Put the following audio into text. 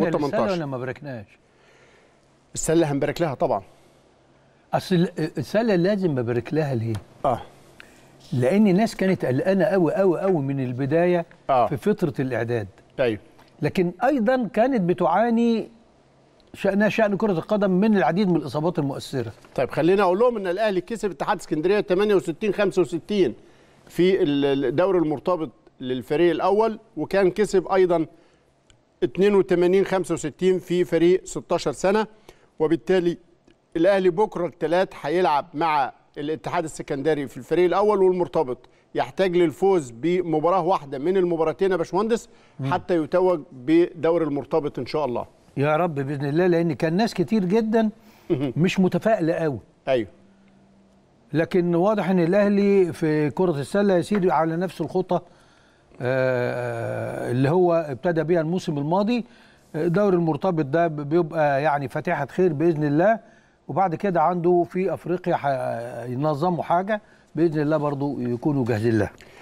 السله ولا ما باركناش؟ السله هنبارك لها طبعا اصل السله لازم ببارك لها ليه؟ اه لان الناس كانت قلقانه قوي قوي قوي من البدايه آه. في فتره الاعداد ايوه لكن ايضا كانت بتعاني شأنها شأن كرة القدم من العديد من الإصابات المؤثرة. طيب خلينا أقول لهم إن الأهلي كسب اتحاد اسكندرية 68 65 في الدوري المرتبط للفريق الأول وكان كسب أيضا 82 65 في فريق 16 سنه وبالتالي الاهلي بكره الثلاث هيلعب مع الاتحاد السكندري في الفريق الاول والمرتبط يحتاج للفوز بمباراه واحده من المباراتين يا باشمهندس حتى يتوج بدور المرتبط ان شاء الله يا رب باذن الله لان كان ناس كتير جدا مش متفائله قوي ايوه لكن واضح ان الاهلي في كره السله يسير على نفس الخطه آه، آه، اللي هو ابتدى بيها الموسم الماضي دوري المرتبط ده بيبقى يعني فاتحه خير باذن الله وبعد كده عنده في افريقيا ينظموا حاجه باذن الله برضو يكونوا جاهزين لها